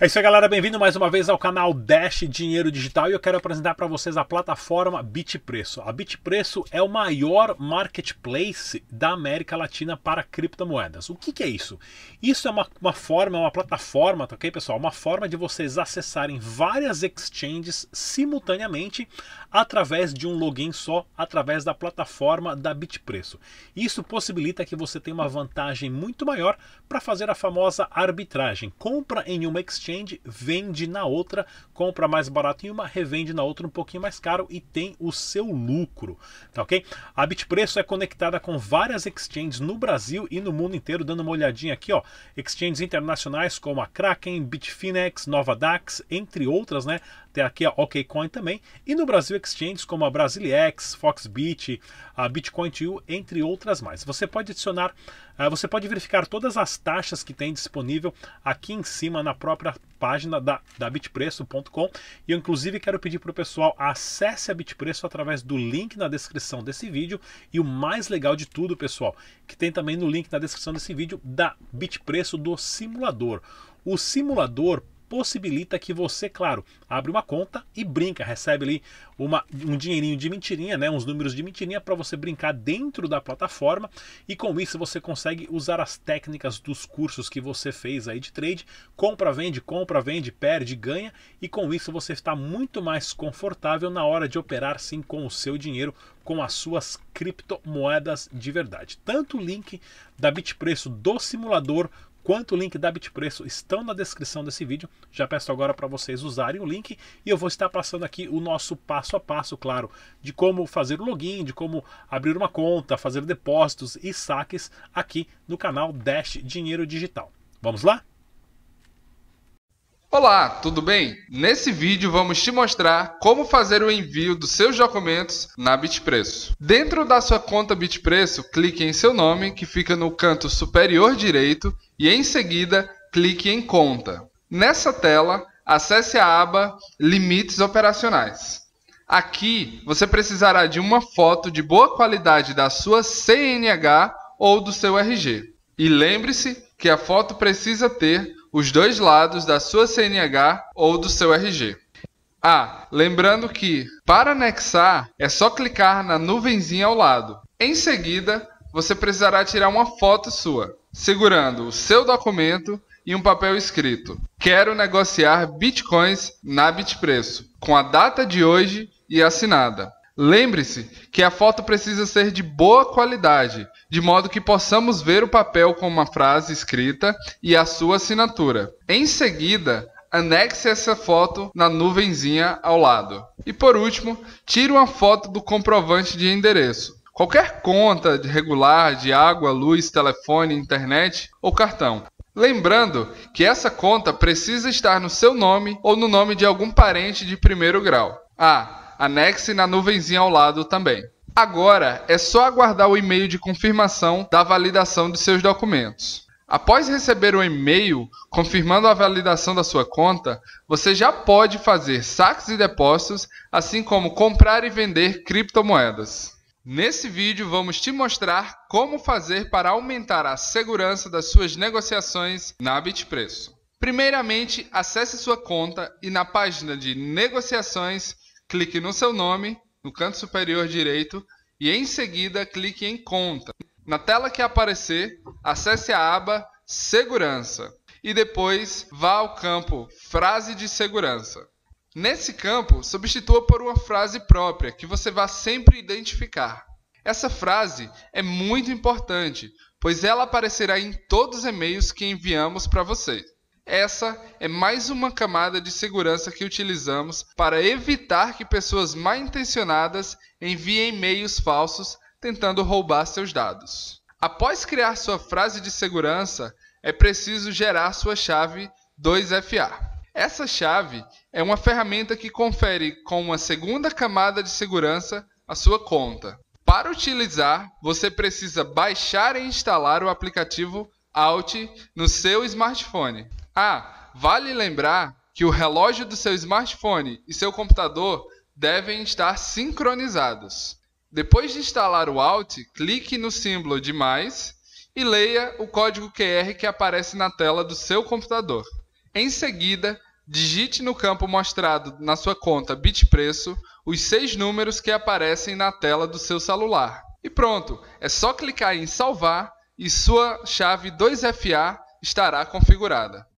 É isso aí, galera. Bem-vindo mais uma vez ao canal Dash Dinheiro Digital e eu quero apresentar para vocês a plataforma Bitpreço. A Bitpreço é o maior marketplace da América Latina para criptomoedas. O que, que é isso? Isso é uma, uma forma, é uma plataforma, tá ok, pessoal? Uma forma de vocês acessarem várias exchanges simultaneamente através de um login só, através da plataforma da Bitpreço. Isso possibilita que você tenha uma vantagem muito maior para fazer a famosa arbitragem, compra em uma exchange exchange, vende na outra, compra mais barato em uma, revende na outra um pouquinho mais caro e tem o seu lucro, tá ok? A Bitpreço é conectada com várias exchanges no Brasil e no mundo inteiro, dando uma olhadinha aqui, ó, exchanges internacionais como a Kraken, Bitfinex, Nova Dax, entre outras, né? aqui a OKCoin também, e no Brasil exchanges como a Brasilex, Foxbit, a Bitcoin U, entre outras mais. Você pode adicionar, eh, você pode verificar todas as taxas que tem disponível aqui em cima na própria página da, da bitpreço.com e eu inclusive quero pedir para o pessoal acesse a Bitpreço através do link na descrição desse vídeo e o mais legal de tudo, pessoal, que tem também no link na descrição desse vídeo da Bitpreço do simulador. O simulador possibilita que você, claro, abre uma conta e brinca, recebe ali uma, um dinheirinho de mentirinha, né, uns números de mentirinha para você brincar dentro da plataforma e com isso você consegue usar as técnicas dos cursos que você fez aí de trade, compra, vende, compra, vende, perde, ganha e com isso você está muito mais confortável na hora de operar sim com o seu dinheiro, com as suas criptomoedas de verdade. Tanto o link da Bitpreço do simulador quanto o link da Bitpreço estão na descrição desse vídeo. Já peço agora para vocês usarem o link e eu vou estar passando aqui o nosso passo a passo, claro, de como fazer o login, de como abrir uma conta, fazer depósitos e saques aqui no canal Dash Dinheiro Digital. Vamos lá? Olá, tudo bem? Nesse vídeo vamos te mostrar como fazer o envio dos seus documentos na Bitpreço. Dentro da sua conta Bitpreço, clique em seu nome, que fica no canto superior direito, e em seguida clique em Conta. Nessa tela, acesse a aba Limites Operacionais. Aqui você precisará de uma foto de boa qualidade da sua CNH ou do seu RG. E lembre-se que a foto precisa ter os dois lados da sua CNH ou do seu RG. Ah, lembrando que para anexar é só clicar na nuvenzinha ao lado. Em seguida, você precisará tirar uma foto sua, segurando o seu documento e um papel escrito: Quero negociar bitcoins na Bitpreço, com a data de hoje e assinada. Lembre-se que a foto precisa ser de boa qualidade, de modo que possamos ver o papel com uma frase escrita e a sua assinatura. Em seguida, anexe essa foto na nuvenzinha ao lado. E por último, tire uma foto do comprovante de endereço. Qualquer conta regular de água, luz, telefone, internet ou cartão. Lembrando que essa conta precisa estar no seu nome ou no nome de algum parente de primeiro grau. Ah, anexe na nuvenzinha ao lado também. Agora é só aguardar o e-mail de confirmação da validação de seus documentos. Após receber o um e-mail confirmando a validação da sua conta, você já pode fazer saques e depósitos, assim como comprar e vender criptomoedas. Nesse vídeo vamos te mostrar como fazer para aumentar a segurança das suas negociações na Bitpreço. Primeiramente, acesse sua conta e na página de negociações clique no seu nome, no canto superior direito, e em seguida clique em Conta. Na tela que aparecer, acesse a aba Segurança e depois vá ao campo Frase de Segurança. Nesse campo, substitua por uma frase própria que você vai sempre identificar. Essa frase é muito importante, pois ela aparecerá em todos os e-mails que enviamos para vocês. Essa é mais uma camada de segurança que utilizamos para evitar que pessoas mal intencionadas enviem e-mails falsos tentando roubar seus dados. Após criar sua frase de segurança, é preciso gerar sua chave 2FA. Essa chave é uma ferramenta que confere com uma segunda camada de segurança a sua conta. Para utilizar, você precisa baixar e instalar o aplicativo Alt no seu smartphone. Ah, vale lembrar que o relógio do seu smartphone e seu computador devem estar sincronizados. Depois de instalar o Alt, clique no símbolo de mais e leia o código QR que aparece na tela do seu computador. Em seguida, digite no campo mostrado na sua conta Bitpreço os seis números que aparecem na tela do seu celular. E pronto, é só clicar em salvar e sua chave 2FA estará configurada.